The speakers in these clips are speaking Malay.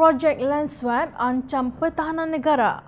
projek Landswap ancam pertahanan negara.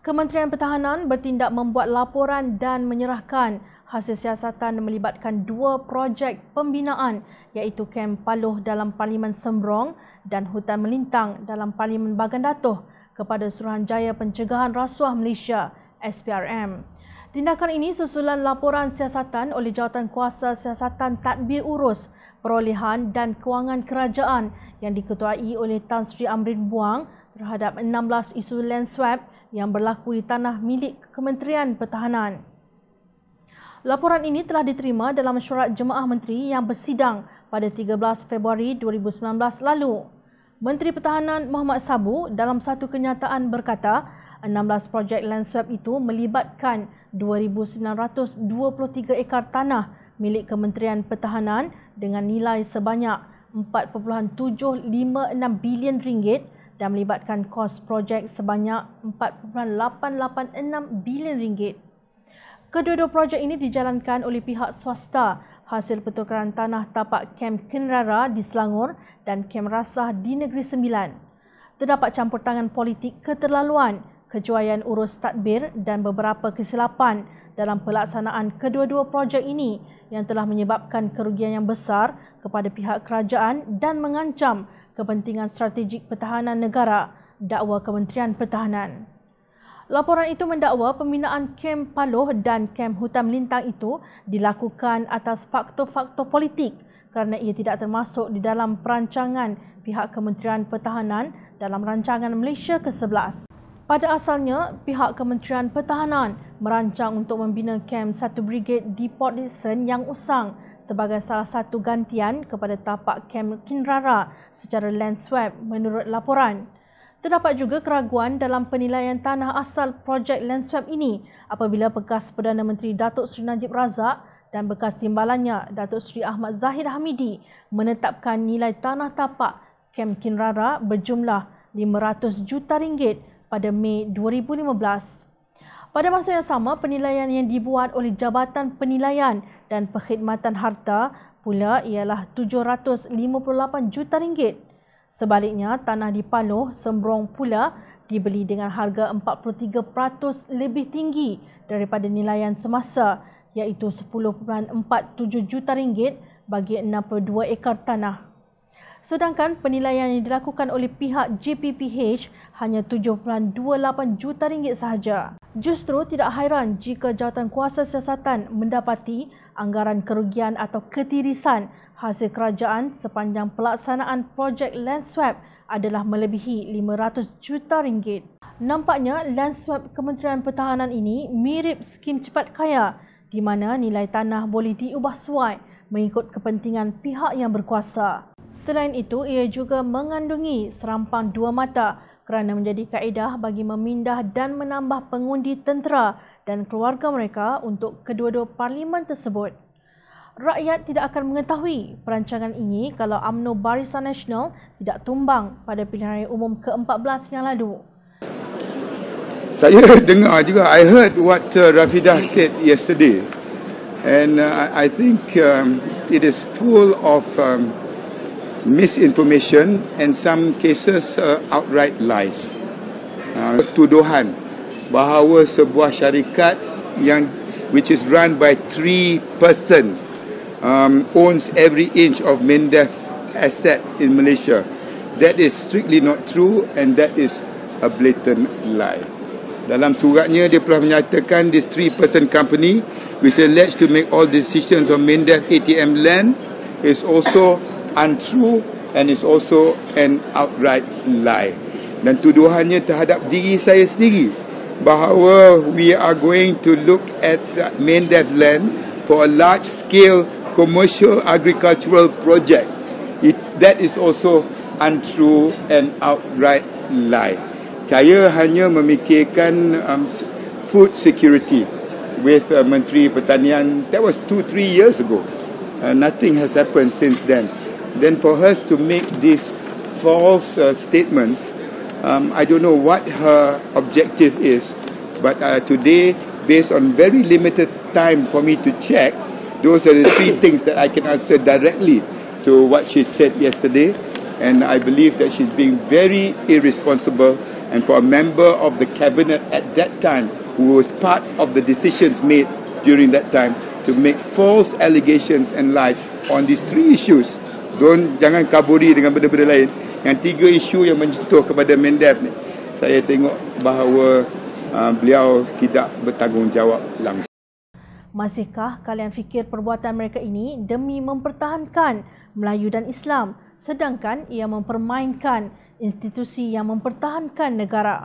Kementerian Pertahanan bertindak membuat laporan dan menyerahkan hasil siasatan melibatkan dua projek pembinaan iaitu Kem Paloh dalam Parlimen Sembrong dan Hutan Melintang dalam Parlimen Bagan Datoh, kepada Suruhanjaya Pencegahan Rasuah Malaysia SPRM. Tindakan ini susulan laporan siasatan oleh Jawatan Kuasa Siasatan Tadbir Urus perolehan dan kewangan kerajaan yang diketuai oleh Tan Sri Amrin Buang terhadap 16 isu land swap yang berlaku di tanah milik Kementerian Pertahanan. Laporan ini telah diterima dalam surat Jemaah Menteri yang bersidang pada 13 Februari 2019 lalu. Menteri Pertahanan Muhammad Sabu dalam satu kenyataan berkata, 16 projek land swap itu melibatkan 2,923 ekar tanah milik Kementerian Pertahanan dengan nilai sebanyak 4.756 bilion ringgit dan melibatkan kos projek sebanyak 4.886 bilion ringgit. Kedua-dua projek ini dijalankan oleh pihak swasta hasil pertukaran tanah tapak Kem Kenrara di Selangor dan Kem Rasah di Negeri Sembilan. Terdapat campur tangan politik keterlaluan, kecuaian urus tadbir dan beberapa kesilapan dalam pelaksanaan kedua-dua projek ini yang telah menyebabkan kerugian yang besar kepada pihak kerajaan dan mengancam kepentingan strategik pertahanan negara, dakwa Kementerian Pertahanan. Laporan itu mendakwa pembinaan kem Paloh dan kem Hutan Lintang itu dilakukan atas faktor-faktor politik kerana ia tidak termasuk di dalam perancangan pihak Kementerian Pertahanan dalam rancangan Malaysia ke-11. Pada asalnya, pihak Kementerian Pertahanan merancang untuk membina kem satu brigade di Port Dickson yang usang sebagai salah satu gantian kepada tapak kem Kinrara secara land swap menurut laporan. Terdapat juga keraguan dalam penilaian tanah asal projek land swap ini apabila bekas Perdana Menteri Datuk Seri Najib Razak dan bekas timbalannya Datuk Seri Ahmad Zahid Hamidi menetapkan nilai tanah tapak kem Kinrara berjumlah 500 juta ringgit pada Mei 2015. Pada masa yang sama, penilaian yang dibuat oleh Jabatan Penilaian dan Perkhidmatan Harta pula ialah 758 juta ringgit. Sebaliknya, tanah di Paloh Sembrong pula dibeli dengan harga 43% lebih tinggi daripada nilaian semasa iaitu 10.47 juta ringgit bagi 62 ekar tanah. Sedangkan penilaian yang dilakukan oleh pihak JPPH hanya 7.28 juta ringgit sahaja. Justru tidak hairan jika jawatan kuasa siasatan mendapati anggaran kerugian atau ketirisan hasil kerajaan sepanjang pelaksanaan projek land swap adalah melebihi 500 juta ringgit. Nampaknya land swap Kementerian Pertahanan ini mirip skim cepat kaya di mana nilai tanah boleh diubah suai mengikut kepentingan pihak yang berkuasa. Selain itu, ia juga mengandungi serampang dua mata kerana menjadi kaedah bagi memindah dan menambah pengundi tentera dan keluarga mereka untuk kedua-dua parlimen tersebut. Rakyat tidak akan mengetahui perancangan ini kalau UMNO Barisan Nasional tidak tumbang pada pilihan raya umum ke-14 yang lalu. Saya dengar juga, I heard what uh, Rafidah said yesterday. And uh, I think um, it is full of um, misinformation and some cases uh, outright lies. Uh, tuduhan bahawa sebuah syarikat yang which is run by three persons um, owns every inch of Mindef asset in Malaysia. That is strictly not true and that is a blatant lie. Dalam suratnya dia pernah menyatakan this three person company which alleged to make all decisions on Mindef ATM land is also untrue and is also an outright lie. Dan tuduhannya terhadap diri saya sendiri bahawa we are going to look at Mendev land for a large scale commercial agricultural project. It, that is also untrue and outright lie. Saya hanya memikirkan um, food security with uh, Menteri Pertanian. That was 2-3 years ago. Uh, nothing has happened since then. then for her to make these false uh, statements, um, I don't know what her objective is. But uh, today, based on very limited time for me to check, those are the three things that I can answer directly to what she said yesterday. And I believe that she's being very irresponsible. And for a member of the cabinet at that time, who was part of the decisions made during that time, to make false allegations and lies on these three issues Don jangan kaburi dengan benda-benda lain yang tiga isu yang menjentuh kepada Mendef ni saya tengok bahawa uh, beliau tidak bertanggungjawab langsung Masihkah kalian fikir perbuatan mereka ini demi mempertahankan Melayu dan Islam sedangkan ia mempermainkan institusi yang mempertahankan negara